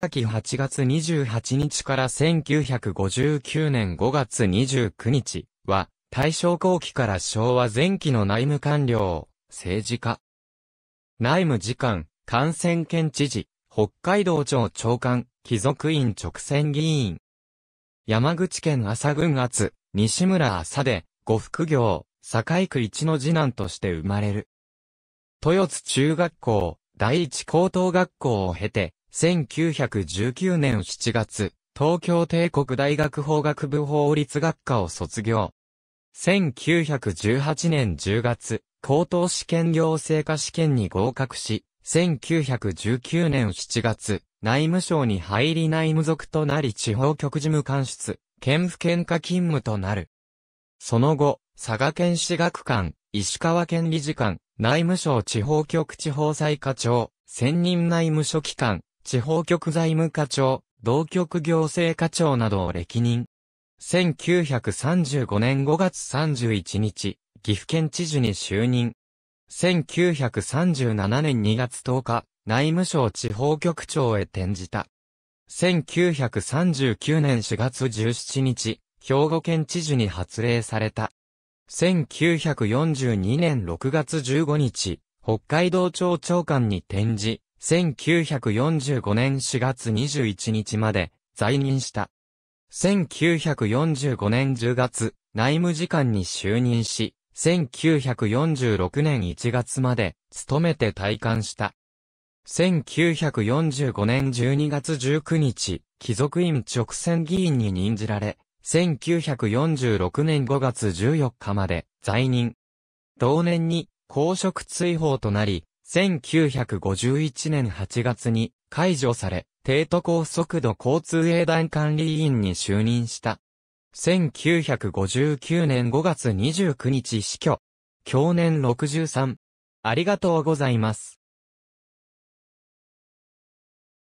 崎8月28日から1959年5月29日は、大正後期から昭和前期の内務官僚、政治家。内務次官、感染県知事、北海道庁長官、貴族院直選議員。山口県朝群厚、西村朝で、呉服業、堺区一の次男として生まれる。豊津中学校、第一高等学校を経て、1919年7月、東京帝国大学法学部法律学科を卒業。1918年10月、高等試験行政科試験に合格し、1919年7月、内務省に入り内務属となり地方局事務官室、県府県下勤務となる。その後、佐賀県私学館、石川県理事官、内務省地方局地方裁課長、専任内務書機関、地方局財務課長、同局行政課長などを歴任。1935年5月31日、岐阜県知事に就任。1937年2月10日、内務省地方局長へ転じた。1939年4月17日、兵庫県知事に発令された。1942年6月15日、北海道庁長官に転じ、1945年4月21日まで在任した。1945年10月、内務次官に就任し、1946年1月まで務めて退官した。1945年12月19日、貴族院直選議員に任じられ、1946年5月14日まで在任。同年に公職追放となり、1951年8月に解除され、帝都高速度交通営団管理委員に就任した。1959年5月29日死去。去年63。ありがとうございます。